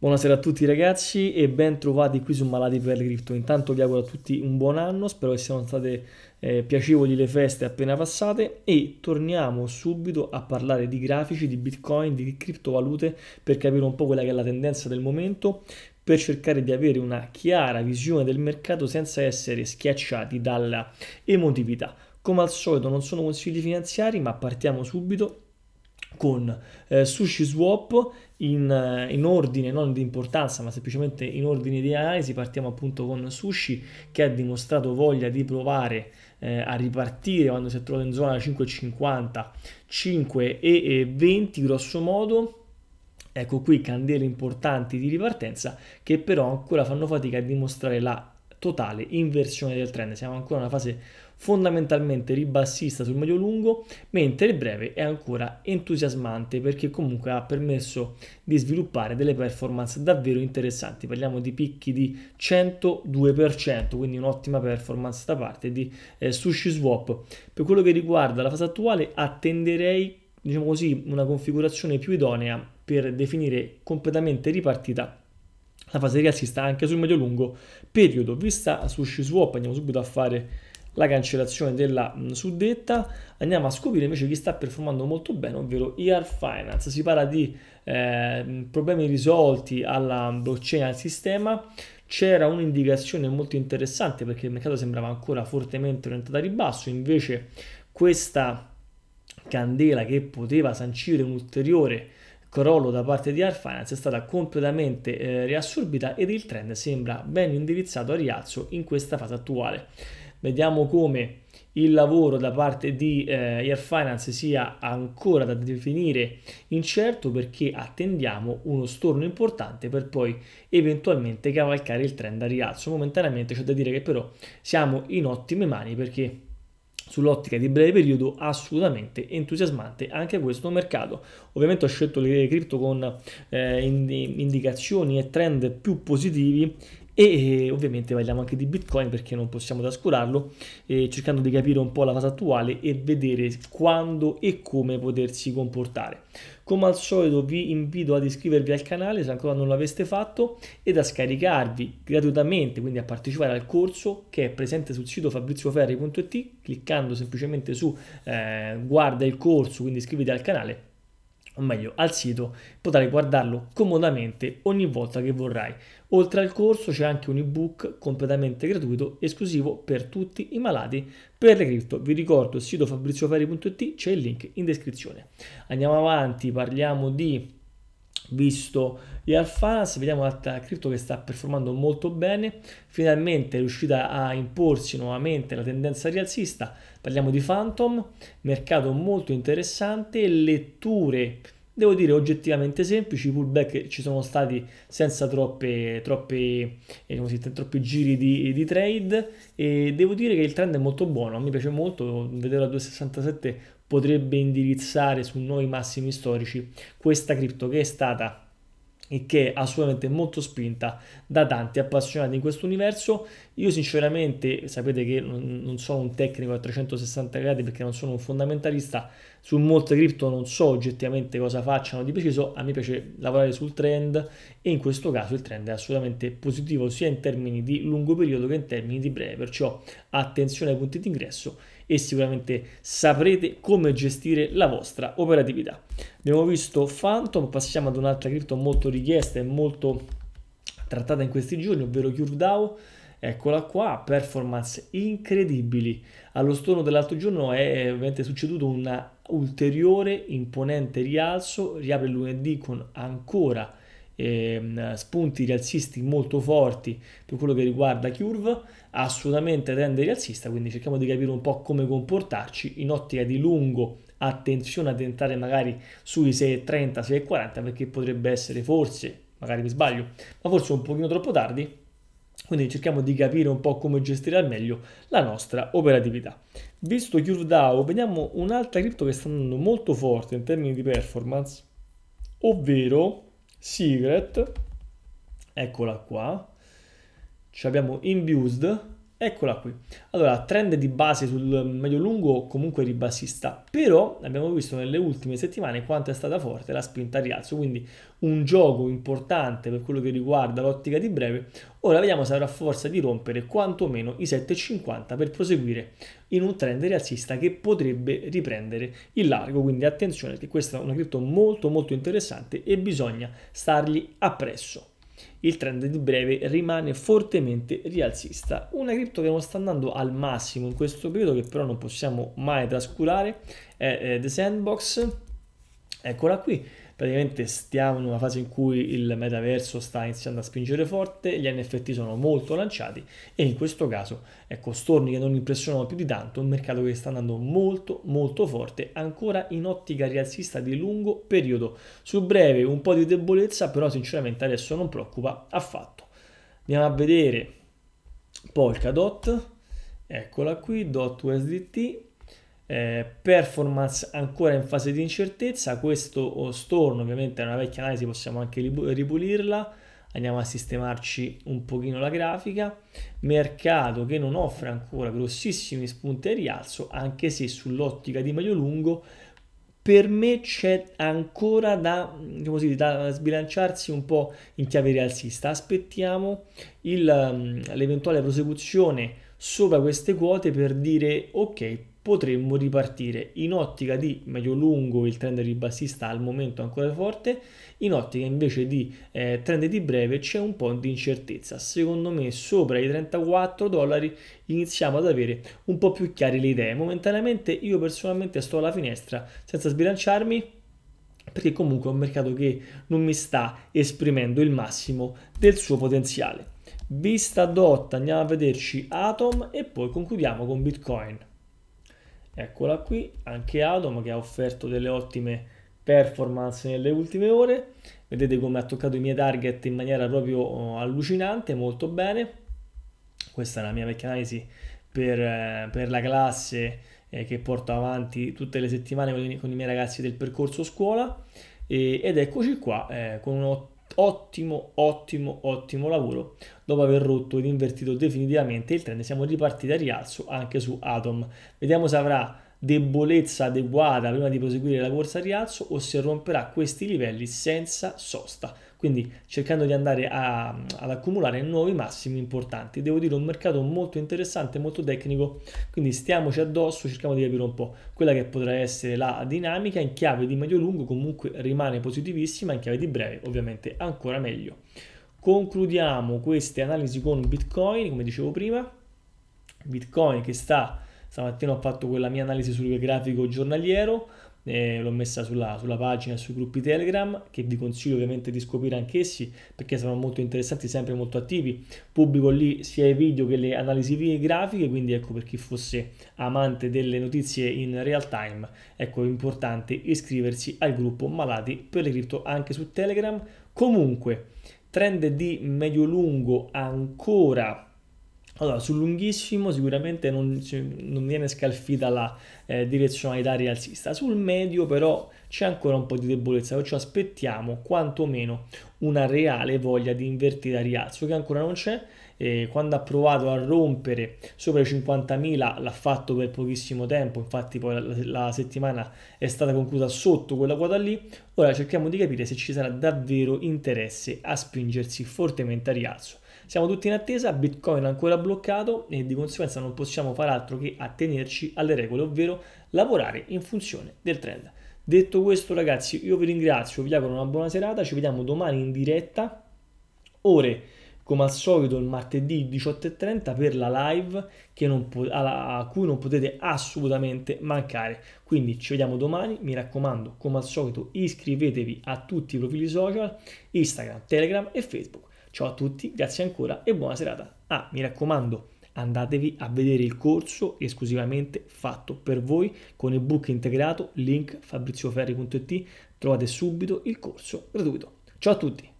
Buonasera a tutti ragazzi e ben trovati qui su Malati per le Crypto. Intanto vi auguro a tutti un buon anno, spero che siano state eh, piacevoli le feste appena passate e torniamo subito a parlare di grafici, di bitcoin, di criptovalute per capire un po' quella che è la tendenza del momento, per cercare di avere una chiara visione del mercato senza essere schiacciati dalla emotività. Come al solito non sono consigli finanziari ma partiamo subito con eh, Sushi Swap in, eh, in, ordine non di importanza ma semplicemente in ordine di analisi partiamo appunto con Sushi che ha dimostrato voglia di provare eh, a ripartire quando si è trovato in zona 5,50 5,20 grosso modo ecco qui candele importanti di ripartenza che però ancora fanno fatica a dimostrare la totale inversione del trend siamo ancora in una fase fondamentalmente ribassista sul medio lungo, mentre il breve è ancora entusiasmante perché comunque ha permesso di sviluppare delle performance davvero interessanti. Parliamo di picchi di 102%, quindi un'ottima performance da parte di eh, Sushi Swap. Per quello che riguarda la fase attuale, attenderei diciamo così, una configurazione più idonea per definire completamente ripartita la fase rialzista anche sul medio-lungo periodo. Vista Sushi Swap, andiamo subito a fare la cancellazione della suddetta, andiamo a scoprire invece chi sta performando molto bene, ovvero ER Finance. Si parla di eh, problemi risolti alla blockchain, al sistema. C'era un'indicazione molto interessante perché il mercato sembrava ancora fortemente orientato a ribasso, invece questa candela che poteva sancire un ulteriore crollo da parte di Arfinance è stata completamente eh, riassorbita ed il trend sembra ben indirizzato a rialzo in questa fase attuale vediamo come il lavoro da parte di eh, Air Finance sia ancora da definire incerto perché attendiamo uno storno importante per poi eventualmente cavalcare il trend a rialzo. Momentaneamente c'è da dire che però siamo in ottime mani perché sull'ottica di breve periodo assolutamente entusiasmante anche questo mercato. Ovviamente ho scelto le cripto con eh, indicazioni e trend più positivi e eh, ovviamente parliamo anche di Bitcoin perché non possiamo trascurarlo, eh, cercando di capire un po' la fase attuale e vedere quando e come potersi comportare. Come al solito vi invito ad iscrivervi al canale se ancora non l'aveste fatto ed a scaricarvi gratuitamente, quindi a partecipare al corso che è presente sul sito fabrizioferri.it cliccando semplicemente su eh, guarda il corso, quindi iscriviti al canale o meglio al sito potrai guardarlo comodamente ogni volta che vorrai. Oltre al corso c'è anche un ebook completamente gratuito esclusivo per tutti i malati per le cripto. Vi ricordo il sito fabrizioferi.it c'è il link in descrizione. Andiamo avanti, parliamo di visto gli Alfanas, vediamo un'altra cripto che sta performando molto bene, finalmente è riuscita a imporsi nuovamente la tendenza rialzista, parliamo di Phantom, mercato molto interessante, letture devo dire oggettivamente semplici, i pullback ci sono stati senza troppe, troppe, eh, dite, troppi giri di, di, trade e devo dire che il trend è molto buono, mi piace molto, vedere la 267 potrebbe indirizzare su nuovi massimi storici questa cripto che è stata e che è assolutamente molto spinta da tanti appassionati in questo universo. Io sinceramente, sapete che non sono un tecnico a 360 gradi perché non sono un fondamentalista, su molte cripto non so oggettivamente cosa facciano di preciso, a me piace lavorare sul trend e in questo caso il trend è assolutamente positivo sia in termini di lungo periodo che in termini di breve, perciò attenzione ai punti di ingresso e sicuramente saprete come gestire la vostra operatività. Abbiamo visto Phantom, passiamo ad un'altra cripto molto richiesta e molto trattata in questi giorni, ovvero CurveDAO. Eccola qua, performance incredibili. Allo storno dell'altro giorno è ovviamente succeduto un ulteriore imponente rialzo, riapre lunedì con ancora eh, spunti rialzisti molto forti per quello che riguarda Curve, assolutamente tende rialzista, quindi cerchiamo di capire un po' come comportarci in ottica di lungo attenzione a tentare magari sui 6,30, 6,40 perché potrebbe essere forse, magari mi sbaglio, ma forse un pochino troppo tardi quindi cerchiamo di capire un po' come gestire al meglio la nostra operatività. Visto CurveDAO, vediamo un'altra cripto che sta andando molto forte in termini di performance, ovvero Secret, eccola qua, ci abbiamo Imbused, Eccola qui. Allora, trend di base sul medio-lungo comunque ribassista, però abbiamo visto nelle ultime settimane quanto è stata forte la spinta a rialzo, quindi un gioco importante per quello che riguarda l'ottica di breve. Ora vediamo se avrà forza di rompere quantomeno i 7,50 per proseguire in un trend rialzista che potrebbe riprendere il largo, quindi attenzione che questa è una cripto molto molto interessante e bisogna stargli appresso. Il trend di breve rimane fortemente rialzista. Una cripto che non sta andando al massimo in questo periodo, che però non possiamo mai trascurare, è eh, The Sandbox. Eccola qui, praticamente stiamo in una fase in cui il metaverso sta iniziando a spingere forte, gli NFT sono molto lanciati e in questo caso, ecco, storni che non impressionano più di tanto, un mercato che sta andando molto molto forte, ancora in ottica rialzista di lungo periodo. Su breve un po' di debolezza, però sinceramente adesso non preoccupa affatto. Andiamo a vedere Polkadot, eccola qui, dot USDT, eh, performance ancora in fase di incertezza, questo oh, storno ovviamente è una vecchia analisi, possiamo anche ripulirla, andiamo a sistemarci un pochino la grafica, mercato che non offre ancora grossissimi spunti a rialzo, anche se sull'ottica di medio lungo per me c'è ancora da, mm, diciamo così, da, sbilanciarsi un po' in chiave rialzista. Aspettiamo mm, l'eventuale prosecuzione sopra queste quote per dire ok, potremmo ripartire in ottica di medio lungo il trend ribassista al momento ancora forte in ottica invece di eh, trend di breve c'è un po' di incertezza secondo me sopra i 34 dollari iniziamo ad avere un po' più chiare le idee momentaneamente io personalmente sto alla finestra senza sbilanciarmi perché comunque è un mercato che non mi sta esprimendo il massimo del suo potenziale vista dotta andiamo a vederci Atom e poi concludiamo con Bitcoin eccola qui, anche Adom che ha offerto delle ottime performance nelle ultime ore, vedete come ha toccato i miei target in maniera proprio eh, allucinante, molto bene, questa è la mia vecchia analisi per, eh, per la classe eh, che porto avanti tutte le settimane con i, con i miei ragazzi del percorso scuola e, ed eccoci qua eh, con un ottimo, ottimo, ottimo lavoro dopo aver rotto ed invertito definitivamente il trend. Siamo ripartiti a rialzo anche su Atom. Vediamo se avrà debolezza adeguata prima di proseguire la corsa a rialzo o se romperà questi livelli senza sosta quindi cercando di andare a, ad accumulare nuovi massimi importanti devo dire un mercato molto interessante molto tecnico quindi stiamoci addosso cerchiamo di capire un po' quella che potrà essere la dinamica in chiave di medio lungo comunque rimane positivissima in chiave di breve ovviamente ancora meglio concludiamo queste analisi con bitcoin come dicevo prima bitcoin che sta stamattina ho fatto quella mia analisi sul grafico giornaliero, eh, l'ho messa sulla, sulla pagina e sui gruppi Telegram che vi consiglio ovviamente di scoprire anch'essi perché saranno molto interessanti, sempre molto attivi. Pubblico lì sia i video che le analisi grafiche, quindi ecco per chi fosse amante delle notizie in real time, ecco è importante iscriversi al gruppo Malati per le cripto anche su Telegram. Comunque, trend di medio lungo ancora allora, sul lunghissimo sicuramente non, non viene scalfita la eh, direzionalità rialzista, sul medio però c'è ancora un po' di debolezza, perciò aspettiamo quantomeno una reale voglia di invertire a rialzo che ancora non c'è. Eh, quando ha provato a rompere sopra i 50.000 l'ha fatto per pochissimo tempo, infatti poi la, la settimana è stata conclusa sotto quella quota lì. Ora cerchiamo di capire se ci sarà davvero interesse a spingersi fortemente a rialzo. Siamo tutti in attesa, Bitcoin ancora bloccato e di conseguenza non possiamo far altro che attenerci alle regole, ovvero lavorare in funzione del trend. Detto questo ragazzi, io vi ringrazio, vi auguro una buona serata, ci vediamo domani in diretta, ore come al solito il martedì 18.30 per la live po- a cui non potete assolutamente mancare. Quindi ci vediamo domani, mi raccomando come al solito iscrivetevi a tutti i profili social, Instagram, Telegram e Facebook. Ciao a tutti, grazie ancora e buona serata. Ah, mi raccomando, andatevi a vedere il corso esclusivamente fatto per voi con il book integrato, link fabrizioferri.it, trovate subito il corso gratuito. Ciao a tutti!